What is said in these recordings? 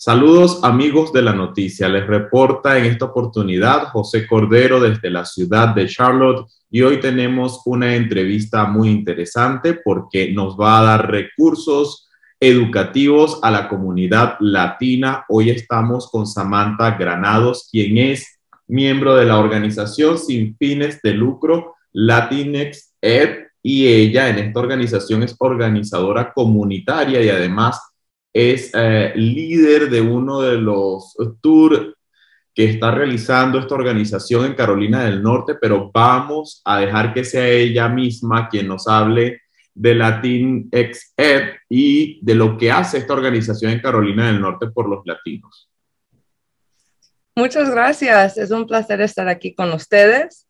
Saludos amigos de la noticia. Les reporta en esta oportunidad José Cordero desde la ciudad de Charlotte y hoy tenemos una entrevista muy interesante porque nos va a dar recursos educativos a la comunidad latina. Hoy estamos con Samantha Granados, quien es miembro de la organización sin fines de lucro Latinex Ed y ella en esta organización es organizadora comunitaria y además es eh, líder de uno de los tours que está realizando esta organización en Carolina del Norte, pero vamos a dejar que sea ella misma quien nos hable de Latin XF y de lo que hace esta organización en Carolina del Norte por los latinos. Muchas gracias, es un placer estar aquí con ustedes.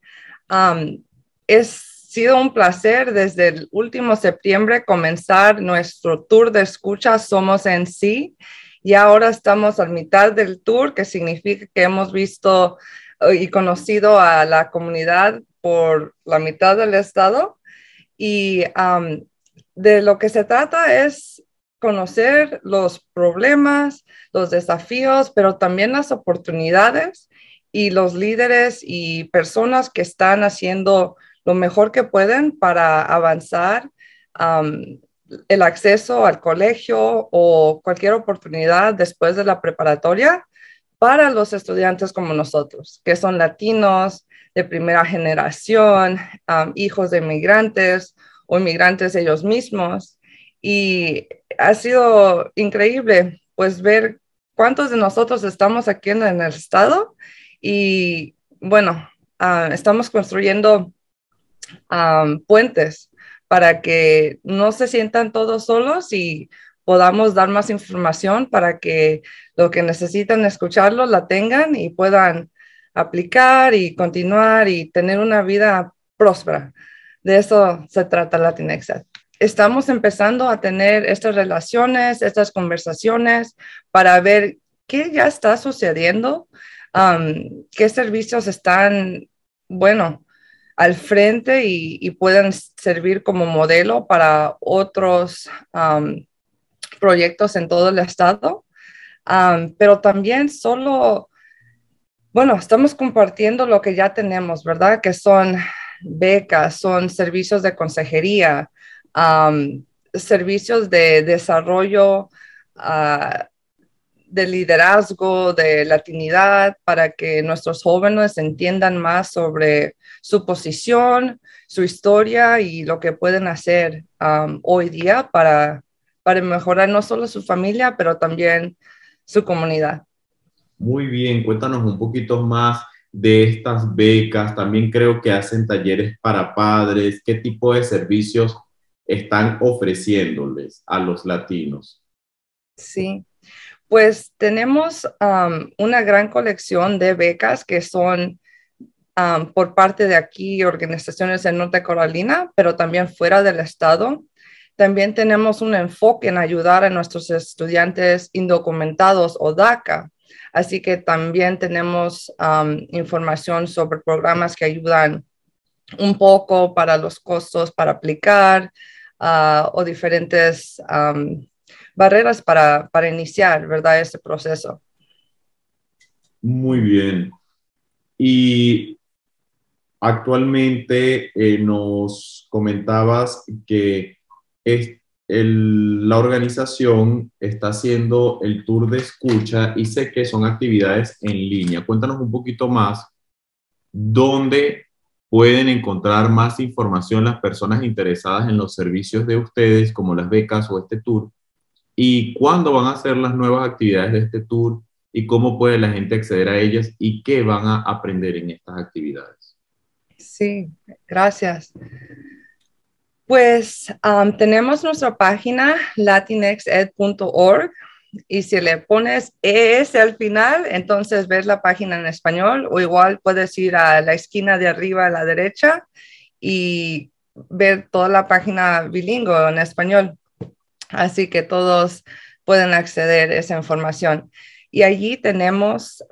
Um, es ha sido un placer desde el último septiembre comenzar nuestro tour de escucha Somos en sí. Y ahora estamos al mitad del tour, que significa que hemos visto eh, y conocido a la comunidad por la mitad del estado. Y de lo que se trata es conocer los problemas, los desafíos, pero también las oportunidades y los líderes y personas que están haciendo lo mejor que pueden para avanzar el acceso al colegio o cualquier oportunidad después de la preparatoria para los estudiantes como nosotros, que son latinos de primera generación, hijos de inmigrantes o inmigrantes ellos mismos. Y ha sido increíble pues ver cuántos de nosotros estamos aquí en, el estado y bueno, ah, estamos construyendo puentes para que no se sientan todos solos y podamos dar más información para que lo que necesitan escucharlo la tengan y puedan aplicar y continuar y tener una vida próspera. De eso se trata Latinexat. Estamos empezando a tener estas relaciones, estas conversaciones para ver qué ya está sucediendo, qué servicios están, bueno, al frente y, pueden puedan servir como modelo para otros proyectos en todo el estado. pero también solo, bueno, estamos compartiendo lo que ya tenemos, ¿verdad? Que son becas, son servicios de consejería, servicios de desarrollo ah, de liderazgo, de latinidad, para que nuestros jóvenes entiendan más sobre su posición, su historia y lo que pueden hacer um, hoy día para, para mejorar no solo su familia, pero también su comunidad. Muy bien, cuéntanos un poquito más de estas becas. También creo que hacen talleres para padres. ¿Qué tipo de servicios están ofreciéndoles a los latinos? Sí, pues tenemos una gran colección de becas que son por parte de aquí organizaciones en Norte Carolina, pero también fuera del estado. También tenemos un enfoque en ayudar a nuestros estudiantes indocumentados o DACA. Así que también tenemos información sobre programas que ayudan un poco para los costos para aplicar ah, o diferentes barreras para, iniciar, ¿verdad? Ese proceso. Muy bien. Y actualmente eh, nos comentabas que es, la organización está haciendo el tour de escucha y sé que son actividades en línea. Cuéntanos un poquito más dónde pueden encontrar más información las personas interesadas en los servicios de ustedes, como las becas o este tour, y cuándo van a ser las nuevas actividades de este tour y cómo puede la gente acceder a ellas y qué van a aprender en estas actividades. Sí, gracias. Pues um, tenemos nuestra página latinexed.org y si le pones es al final, entonces ves la página en español o igual puedes ir a la esquina de arriba a la derecha y ver toda la página bilingüe en español. Así que todos pueden acceder a esa información. Y allí tenemos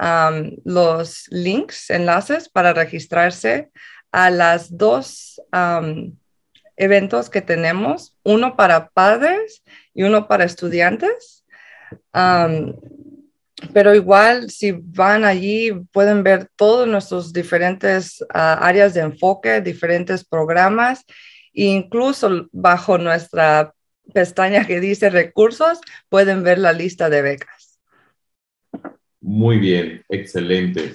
los links, enlaces para registrarse a las dos eventos que tenemos, uno para padres y uno para estudiantes. pero igual, si van allí, pueden ver todos nuestros diferentes ah, áreas de enfoque, diferentes programas, incluso bajo nuestra pestaña que dice recursos, pueden ver la lista de becas. Muy bien, excelente.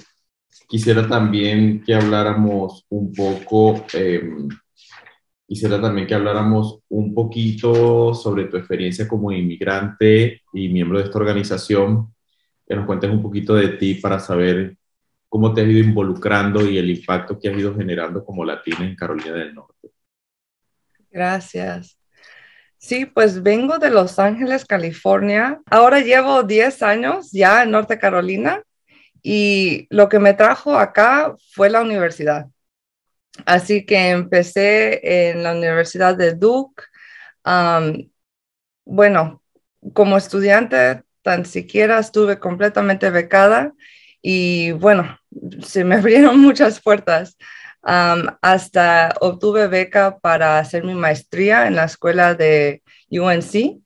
Quisiera también que habláramos un poco, em, quisiera también que habláramos un poquito sobre tu experiencia como inmigrante y miembro de esta organización, que nos cuentes un poquito de ti para saber cómo te has ido involucrando y el impacto que has ido generando como latina en Carolina del Norte. Gracias. Sí, pues vengo de Los Ángeles, California. Ahora llevo 10 años ya en Norte Carolina y lo que me trajo acá fue la universidad. Así que empecé en la Universidad de Duke. bueno, como estudiante, tan siquiera estuve completamente becada y bueno, se me abrieron muchas puertas hasta obtuve beca para hacer mi maestría en la escuela de UNC.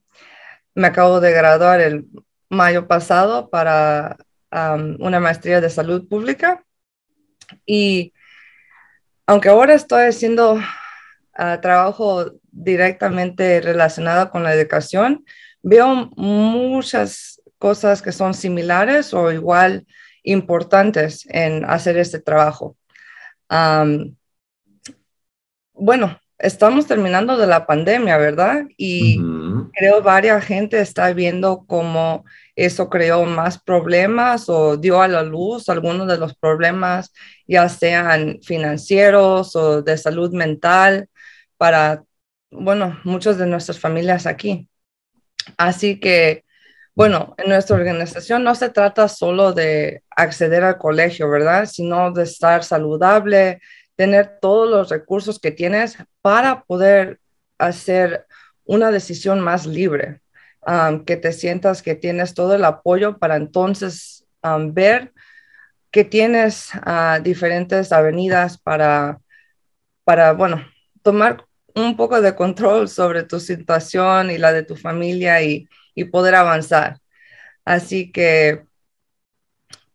Me acabo de graduar el mayo pasado para una maestría de salud pública. Y aunque ahora estoy haciendo ah, trabajo directamente relacionado con la educación, veo muchas cosas que son similares o igual importantes en hacer este trabajo bueno, estamos terminando de la pandemia, ¿verdad? Y creo varias gente está viendo cómo eso creó más problemas o dio a la luz algunos de los problemas, ya sean financieros o de salud mental, para, bueno, muchas de nuestras familias aquí. Así que bueno, en nuestra organización no se trata solo de acceder al colegio, ¿verdad? Sino de estar saludable, tener todos los recursos que tienes para poder hacer una decisión más libre, que te sientas que tienes todo el apoyo para entonces ver que tienes ah, diferentes avenidas para, para, bueno, tomar un poco de control sobre tu situación y la de tu familia y y poder avanzar. Así que,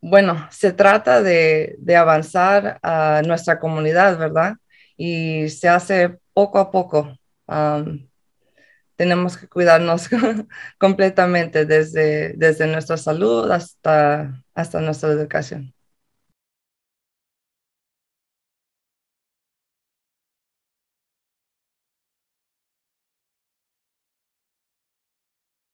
bueno, se trata de, avanzar a nuestra comunidad, ¿verdad? Y se hace poco a poco. tenemos que cuidarnos completamente desde, desde nuestra salud hasta, hasta nuestra educación.